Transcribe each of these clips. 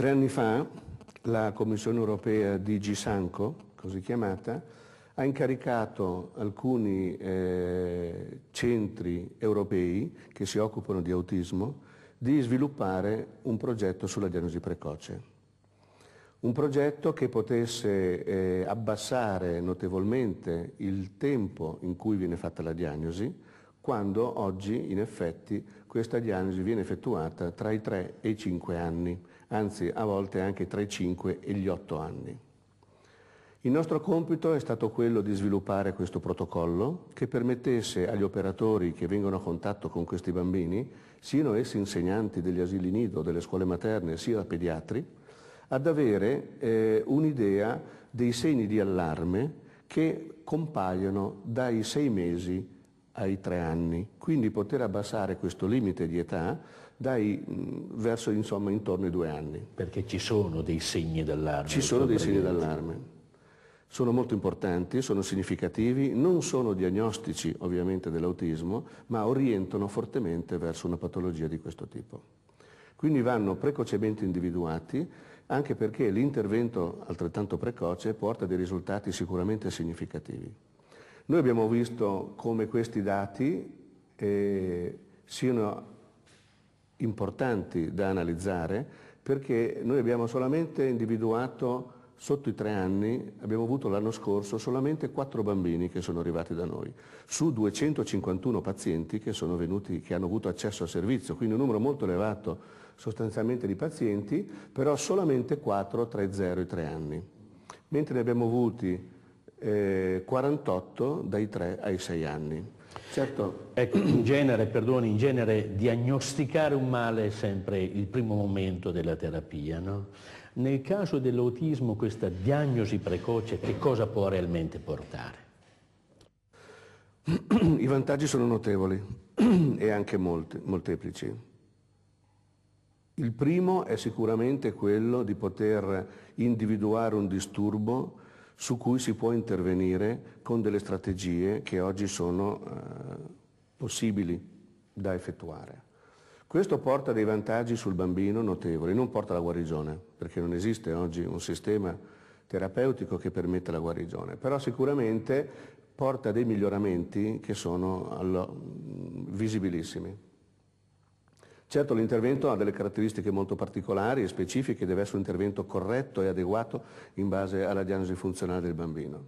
Tre anni fa la Commissione europea di Gisanco, così chiamata, ha incaricato alcuni eh, centri europei che si occupano di autismo di sviluppare un progetto sulla diagnosi precoce. Un progetto che potesse eh, abbassare notevolmente il tempo in cui viene fatta la diagnosi, quando oggi in effetti questa diagnosi viene effettuata tra i 3 e i 5 anni, anzi a volte anche tra i 5 e gli 8 anni. Il nostro compito è stato quello di sviluppare questo protocollo che permettesse agli operatori che vengono a contatto con questi bambini, siano essi insegnanti degli asili nido, delle scuole materne, sia pediatri, ad avere eh, un'idea dei segni di allarme che compaiono dai sei mesi ai tre anni, quindi poter abbassare questo limite di età dai, verso insomma, intorno ai due anni. Perché ci sono dei segni d'allarme? Ci sono dei segni d'allarme. Sono molto importanti, sono significativi, non sono diagnostici ovviamente dell'autismo, ma orientano fortemente verso una patologia di questo tipo. Quindi vanno precocemente individuati anche perché l'intervento altrettanto precoce porta dei risultati sicuramente significativi. Noi abbiamo visto come questi dati eh, siano importanti da analizzare perché noi abbiamo solamente individuato sotto i tre anni, abbiamo avuto l'anno scorso solamente quattro bambini che sono arrivati da noi, su 251 pazienti che, venuti, che hanno avuto accesso al servizio, quindi un numero molto elevato sostanzialmente di pazienti, però solamente quattro tra i 0 e i 3 anni. Mentre ne abbiamo avuti eh, 48 dai 3 ai 6 anni. Certo. Ecco, in genere, perdoni, in genere diagnosticare un male è sempre il primo momento della terapia, no? Nel caso dell'autismo questa diagnosi precoce che cosa può realmente portare? I vantaggi sono notevoli e anche molti, molteplici. Il primo è sicuramente quello di poter individuare un disturbo su cui si può intervenire con delle strategie che oggi sono eh, possibili da effettuare. Questo porta dei vantaggi sul bambino notevoli, non porta alla guarigione, perché non esiste oggi un sistema terapeutico che permetta la guarigione, però sicuramente porta dei miglioramenti che sono allo, visibilissimi. Certo l'intervento ha delle caratteristiche molto particolari e specifiche, deve essere un intervento corretto e adeguato in base alla diagnosi funzionale del bambino.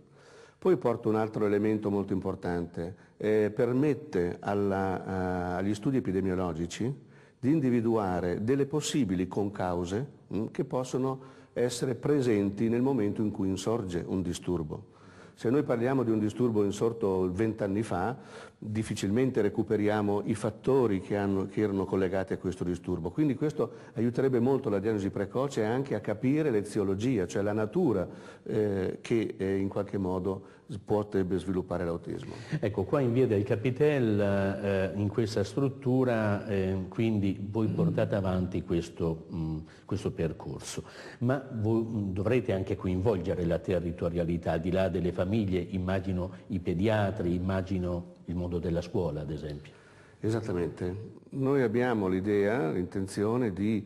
Poi porto un altro elemento molto importante, eh, permette alla, eh, agli studi epidemiologici di individuare delle possibili concause mh, mm, che possono essere presenti nel momento in cui insorge un disturbo. Se noi parliamo di un disturbo insorto vent'anni fa, difficilmente recuperiamo i fattori che, hanno, che, erano collegati a questo disturbo. Quindi questo aiuterebbe molto la diagnosi precoce anche a capire l'eziologia, cioè la natura eh, che eh, in qualche modo potrebbe sviluppare l'autismo. Ecco, qua in via del Capitel, eh, in questa struttura, eh, quindi voi portate avanti questo, mh, mm, questo percorso, ma voi, mm, dovrete anche coinvolgere la territorialità, al di là delle famiglie, immagino i pediatri, immagino il mondo della scuola, ad esempio. Esattamente. Noi abbiamo l'idea, l'intenzione di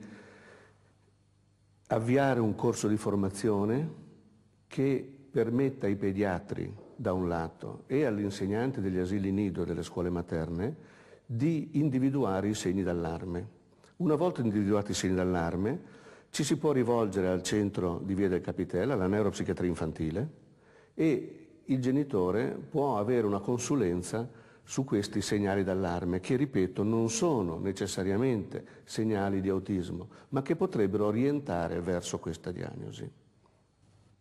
avviare un corso di formazione che permetta ai pediatri, da un lato, e all'insegnante degli asili nido e delle scuole materne di individuare i segni d'allarme. Una volta individuati i segni d'allarme, ci si può rivolgere al centro di Via del Capitella, alla neuropsichiatria infantile, e il genitore può avere una consulenza su questi segnali d'allarme, che ripeto non sono necessariamente segnali di autismo, ma che potrebbero orientare verso questa diagnosi.